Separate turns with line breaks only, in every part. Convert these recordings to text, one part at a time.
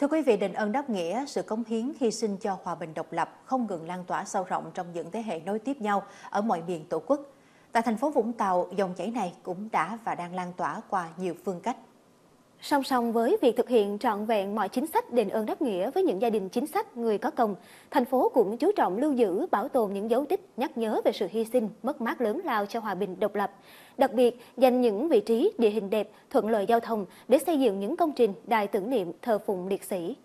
Thưa quý vị, đền ơn đáp nghĩa, sự cống hiến, hy sinh cho hòa bình độc lập không ngừng lan tỏa sâu rộng trong những thế hệ nối tiếp nhau ở mọi miền Tổ quốc. Tại thành phố Vũng Tàu, dòng chảy này cũng đã và đang lan tỏa qua nhiều phương cách. Song song với việc thực hiện trọn vẹn mọi chính sách đền ơn đáp nghĩa với những gia đình chính sách, người có công, thành phố cũng chú trọng lưu giữ, bảo tồn những dấu tích nhắc nhớ về sự hy sinh, mất mát lớn lao cho hòa bình, độc lập. Đặc biệt, dành những vị trí địa hình đẹp, thuận lợi giao thông để xây dựng những công trình đài tưởng niệm thờ phụng liệt sĩ.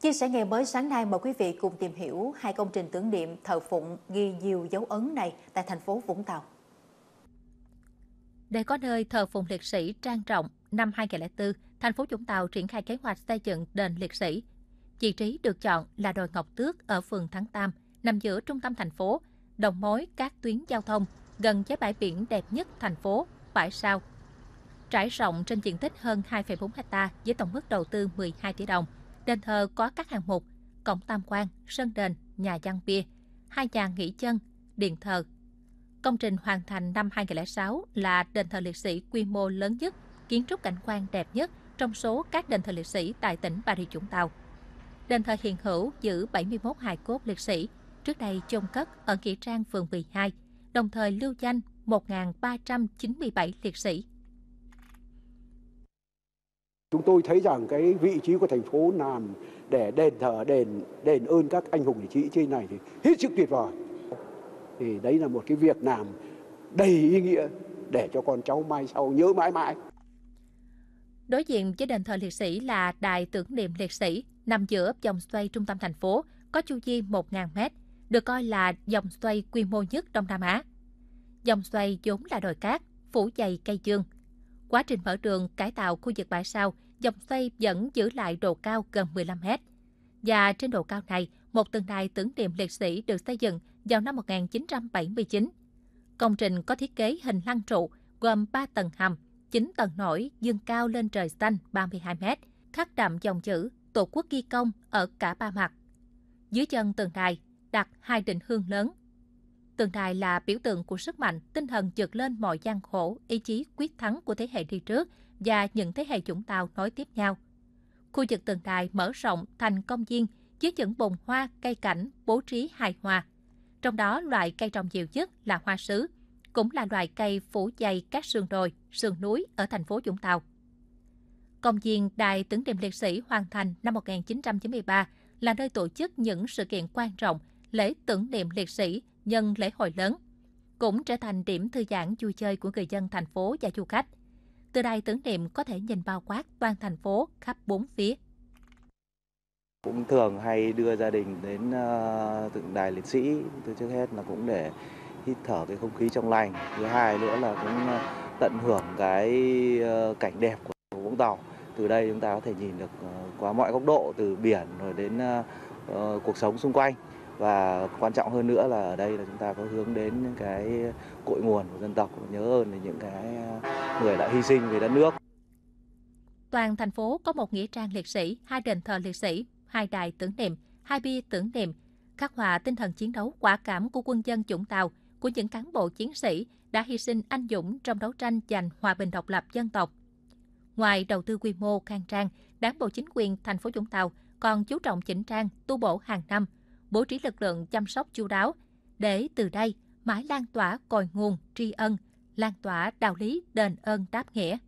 Chia sẻ ngày mới sáng nay mời quý vị cùng tìm hiểu hai công trình tưởng niệm thờ phụng ghi nhiều dấu ấn này tại thành phố Vũng Tàu. Để có nơi thờ phụng liệt sĩ trang trọng, năm 2004, thành phố Vũng Tàu triển khai kế hoạch xây dựng đền liệt sĩ. Vị trí được chọn là đồi Ngọc Tước ở phường Thắng Tam, nằm giữa trung tâm thành phố, đồng mối các tuyến giao thông, gần với bãi biển đẹp nhất thành phố, bãi sao. Trải rộng trên diện tích hơn 2,4 hecta với tổng mức đầu tư 12 tỷ đồng. Đền thờ có các hạng mục, cổng tam quan, sân đền, nhà văn bia, hai nhà nghỉ chân, điện thờ. Công trình hoàn thành năm 2006 là đền thờ liệt sĩ quy mô lớn nhất, kiến trúc cảnh quan đẹp nhất – trong số các đền thờ liệt sĩ tại tỉnh Bà Rịa Vũng Tàu. Đền thờ hiện hữu giữ 71 hài cốt liệt sĩ, trước đây chôn cất ở nghĩa trang phường 12, đồng thời lưu danh 1.397 liệt sĩ.
Chúng tôi thấy rằng cái vị trí của thành phố làm để đền thờ đền đền ơn các anh hùng liệt sĩ trên này thì hết sức tuyệt vời. Thì đấy là một cái việc làm đầy ý nghĩa để cho con cháu mai sau nhớ mãi mãi.
Đối diện với đền thờ liệt sĩ là đài tưởng niệm liệt sĩ, nằm giữa vòng xoay trung tâm thành phố, có chu vi 1.000 mét, được coi là dòng xoay quy mô nhất Đông Nam Á. Dòng xoay vốn là đồi cát, phủ dày cây dương. Quá trình mở đường cải tạo khu vực bãi sau, dòng xoay vẫn giữ lại độ cao gần 15 mét. Và trên độ cao này, một tầng đài tưởng niệm liệt sĩ được xây dựng vào năm 1979. Công trình có thiết kế hình lăng trụ, gồm 3 tầng hầm, chín tầng nổi dương cao lên trời xanh 32 mét, khắc đậm dòng chữ Tổ quốc ghi công ở cả ba mặt. Dưới chân tường đài đặt hai định hương lớn. Tường đài là biểu tượng của sức mạnh, tinh thần trượt lên mọi gian khổ, ý chí quyết thắng của thế hệ đi trước và những thế hệ chúng tàu nối tiếp nhau. Khu vực tường đài mở rộng thành công viên với những bồn hoa, cây cảnh bố trí hài hòa. Trong đó loại cây trồng nhiều nhất là hoa sứ, cũng là loại cây phủ dày các sườn đồi, sườn núi ở thành phố Vũng Tàu. Công viên Đài Tưởng niệm Liệt sĩ hoàn thành năm 1993 là nơi tổ chức những sự kiện quan trọng, lễ tưởng niệm liệt sĩ nhân lễ hội lớn, cũng trở thành điểm thư giãn vui chơi của người dân thành phố và du khách. Từ đài tưởng niệm có thể nhìn bao quát toàn thành phố khắp bốn phía.
Cũng thường hay đưa gia đình đến ờ, tượng đài liệt sĩ, từ trước hết là cũng để hít thở cái không khí trong lành thứ hai nữa là cũng ờ, tận hưởng cái ờ, cảnh đẹp của Vũng Tàu từ đây chúng ta có thể nhìn được ờ, qua mọi góc độ từ biển rồi đến cuộc sống xung quanh và quan trọng hơn nữa là ở đây là chúng ta có hướng đến những cái cội nguồn của dân tộc nhớ ơn những cái người đã hy sinh vì đất nước
toàn thành phố có một nghĩa trang liệt sĩ hai đền thờ liệt sĩ hai đài tưởng niệm hai bia tưởng niệm khắc họa tinh thần chiến đấu quả cảm của quân dân Vũng Tàu của những cán bộ chiến sĩ đã hy sinh anh dũng trong đấu tranh giành hòa bình độc lập dân tộc. Ngoài đầu tư quy mô khang trang, Đảng bộ chính quyền thành phố Vũng Tàu còn chú trọng chỉnh trang, tu bổ hàng năm, bố trí lực lượng chăm sóc chu đáo để từ đây mãi lan tỏa cội nguồn tri ân, lan tỏa đạo lý đền ơn đáp nghĩa.